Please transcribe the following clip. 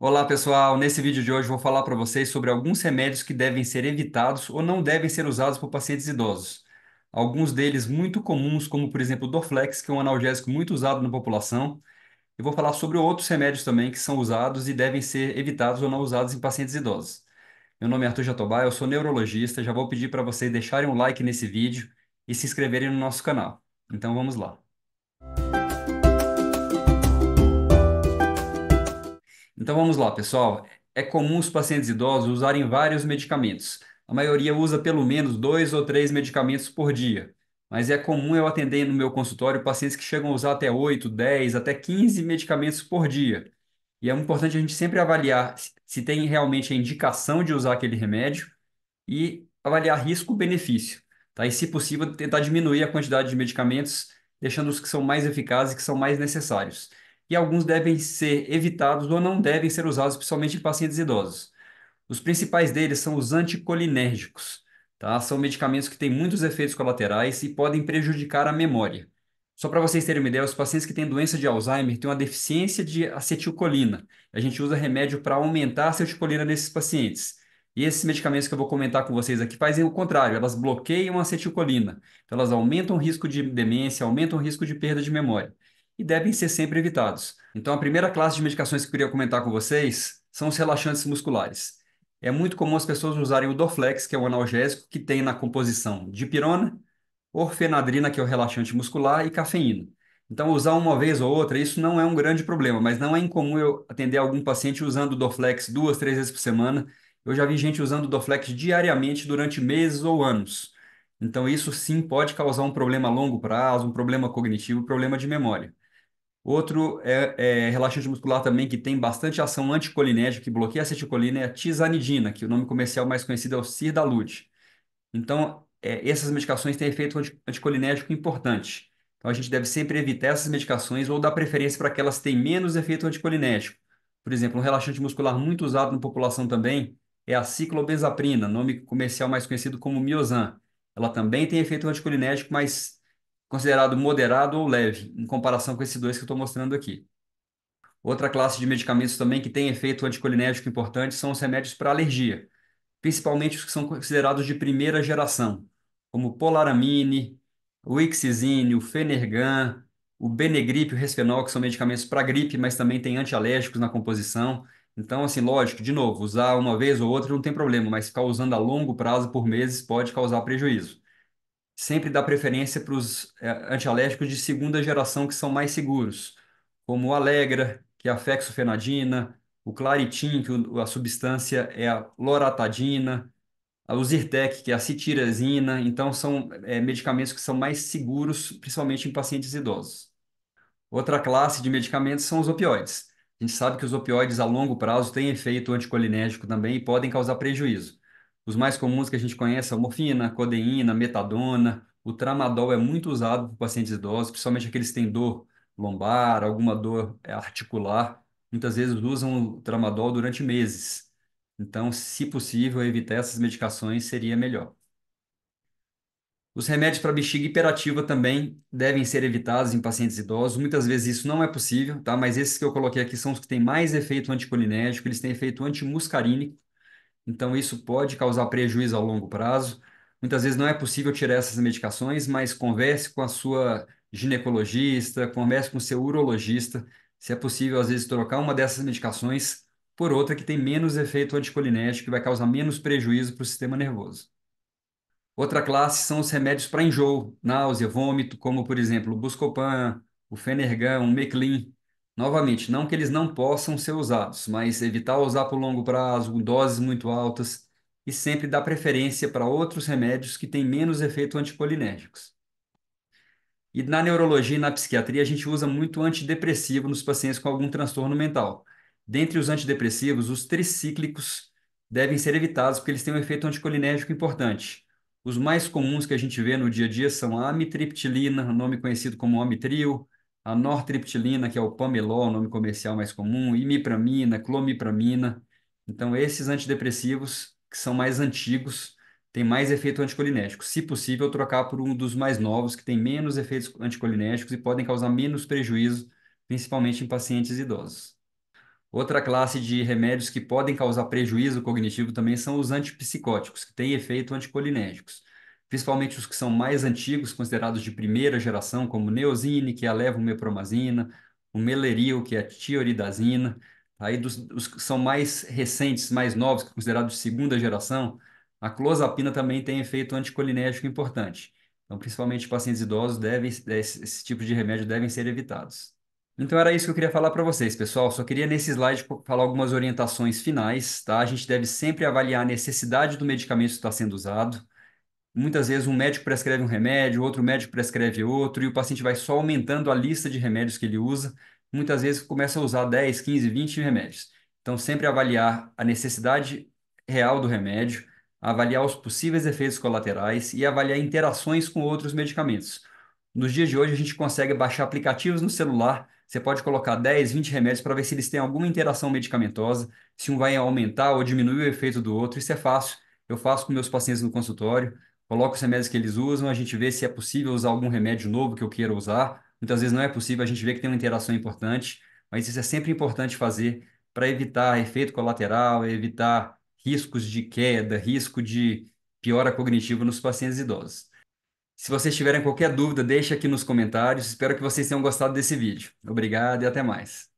Olá pessoal, nesse vídeo de hoje vou falar para vocês sobre alguns remédios que devem ser evitados ou não devem ser usados por pacientes idosos. Alguns deles muito comuns, como por exemplo o Dorflex, que é um analgésico muito usado na população. Eu vou falar sobre outros remédios também que são usados e devem ser evitados ou não usados em pacientes idosos. Meu nome é Arthur Jatobá, eu sou neurologista, já vou pedir para vocês deixarem um like nesse vídeo e se inscreverem no nosso canal. Então vamos lá. Então vamos lá, pessoal. É comum os pacientes idosos usarem vários medicamentos. A maioria usa pelo menos dois ou três medicamentos por dia. Mas é comum eu atender no meu consultório pacientes que chegam a usar até 8, 10, até 15 medicamentos por dia. E é importante a gente sempre avaliar se tem realmente a indicação de usar aquele remédio e avaliar risco-benefício. Tá? E, se possível, tentar diminuir a quantidade de medicamentos, deixando os que são mais eficazes e que são mais necessários e alguns devem ser evitados ou não devem ser usados, principalmente em pacientes idosos. Os principais deles são os anticolinérgicos, tá? São medicamentos que têm muitos efeitos colaterais e podem prejudicar a memória. Só para vocês terem uma ideia, os pacientes que têm doença de Alzheimer têm uma deficiência de acetilcolina. A gente usa remédio para aumentar a acetilcolina nesses pacientes. E esses medicamentos que eu vou comentar com vocês aqui fazem o contrário, elas bloqueiam a acetilcolina. Então, elas aumentam o risco de demência, aumentam o risco de perda de memória e devem ser sempre evitados. Então, a primeira classe de medicações que eu queria comentar com vocês são os relaxantes musculares. É muito comum as pessoas usarem o Dorflex, que é um analgésico que tem na composição dipirona, orfenadrina, que é o relaxante muscular, e cafeína. Então, usar uma vez ou outra, isso não é um grande problema, mas não é incomum eu atender algum paciente usando o Dorflex duas, três vezes por semana. Eu já vi gente usando o Dorflex diariamente durante meses ou anos. Então, isso sim pode causar um problema a longo prazo, um problema cognitivo, um problema de memória. Outro é, é, relaxante muscular também que tem bastante ação anticolinérgica, que bloqueia a acetilcolina, é a tizanidina, que o nome comercial mais conhecido é o Sirdalude. Então, é, essas medicações têm efeito anticolinérgico importante. Então, a gente deve sempre evitar essas medicações ou dar preferência para aquelas que têm menos efeito anticolinérgico. Por exemplo, um relaxante muscular muito usado na população também é a ciclobenzaprina, nome comercial mais conhecido como Miozan. Ela também tem efeito anticolinérgico, mas considerado moderado ou leve, em comparação com esses dois que eu estou mostrando aqui. Outra classe de medicamentos também que tem efeito anticolinérgico importante são os remédios para alergia, principalmente os que são considerados de primeira geração, como polaramine, o ixizine, o fenergan, o benegrip, o resfenol, que são medicamentos para gripe, mas também tem antialérgicos na composição. Então, assim, lógico, de novo, usar uma vez ou outra não tem problema, mas ficar usando a longo prazo por meses pode causar prejuízo sempre dá preferência para os eh, antialérgicos de segunda geração que são mais seguros, como o Alegra, que é a fexofenadina, o Claritin, que a substância é a loratadina, a Zyrtec, que é a citirazina. Então, são é, medicamentos que são mais seguros, principalmente em pacientes idosos. Outra classe de medicamentos são os opioides. A gente sabe que os opioides a longo prazo têm efeito anticolinérgico também e podem causar prejuízo. Os mais comuns que a gente conhece são é morfina, codeína, metadona. O tramadol é muito usado por pacientes idosos, principalmente aqueles que têm dor lombar, alguma dor é, articular. Muitas vezes usam o tramadol durante meses. Então, se possível, evitar essas medicações seria melhor. Os remédios para bexiga hiperativa também devem ser evitados em pacientes idosos. Muitas vezes isso não é possível, tá? Mas esses que eu coloquei aqui são os que têm mais efeito anticolinérgico, eles têm efeito antimuscarínico. Então, isso pode causar prejuízo ao longo prazo. Muitas vezes não é possível tirar essas medicações, mas converse com a sua ginecologista, converse com o seu urologista, se é possível, às vezes, trocar uma dessas medicações por outra que tem menos efeito anticolinérgico, que vai causar menos prejuízo para o sistema nervoso. Outra classe são os remédios para enjoo, náusea, vômito, como, por exemplo, o Buscopan, o Fenergan, o Meclin, Novamente, não que eles não possam ser usados, mas evitar usar por longo prazo, doses muito altas e sempre dar preferência para outros remédios que têm menos efeito anticolinérgicos. E na neurologia e na psiquiatria, a gente usa muito antidepressivo nos pacientes com algum transtorno mental. Dentre os antidepressivos, os tricíclicos devem ser evitados porque eles têm um efeito anticolinérgico importante. Os mais comuns que a gente vê no dia a dia são a amitriptilina, nome conhecido como amitril, a nortriptilina, que é o Pamelol, o é nome comercial mais comum, imipramina, clomipramina. Então, esses antidepressivos, que são mais antigos, têm mais efeito anticolinético. Se possível, trocar por um dos mais novos, que tem menos efeitos anticolinérgicos e podem causar menos prejuízo, principalmente em pacientes idosos. Outra classe de remédios que podem causar prejuízo cognitivo também são os antipsicóticos, que têm efeito anticolinérgicos principalmente os que são mais antigos, considerados de primeira geração, como Neosine, que é a levomepromazina, o Meleril, que é a tioridazina. Aí tá? dos, que são mais recentes, mais novos, considerados de segunda geração, a clozapina também tem efeito anticolinérgico importante. Então, principalmente pacientes idosos, devem, esse, esse tipo de remédio devem ser evitados. Então era isso que eu queria falar para vocês, pessoal. Só queria nesse slide falar algumas orientações finais, tá? A gente deve sempre avaliar a necessidade do medicamento que está sendo usado, Muitas vezes um médico prescreve um remédio, outro médico prescreve outro, e o paciente vai só aumentando a lista de remédios que ele usa. Muitas vezes começa a usar 10, 15, 20 remédios. Então, sempre avaliar a necessidade real do remédio, avaliar os possíveis efeitos colaterais e avaliar interações com outros medicamentos. Nos dias de hoje, a gente consegue baixar aplicativos no celular. Você pode colocar 10, 20 remédios para ver se eles têm alguma interação medicamentosa, se um vai aumentar ou diminuir o efeito do outro. Isso é fácil. Eu faço com meus pacientes no consultório coloco os remédios que eles usam, a gente vê se é possível usar algum remédio novo que eu queira usar. Muitas vezes não é possível, a gente vê que tem uma interação importante, mas isso é sempre importante fazer para evitar efeito colateral, evitar riscos de queda, risco de piora cognitiva nos pacientes idosos. Se vocês tiverem qualquer dúvida, deixe aqui nos comentários. Espero que vocês tenham gostado desse vídeo. Obrigado e até mais.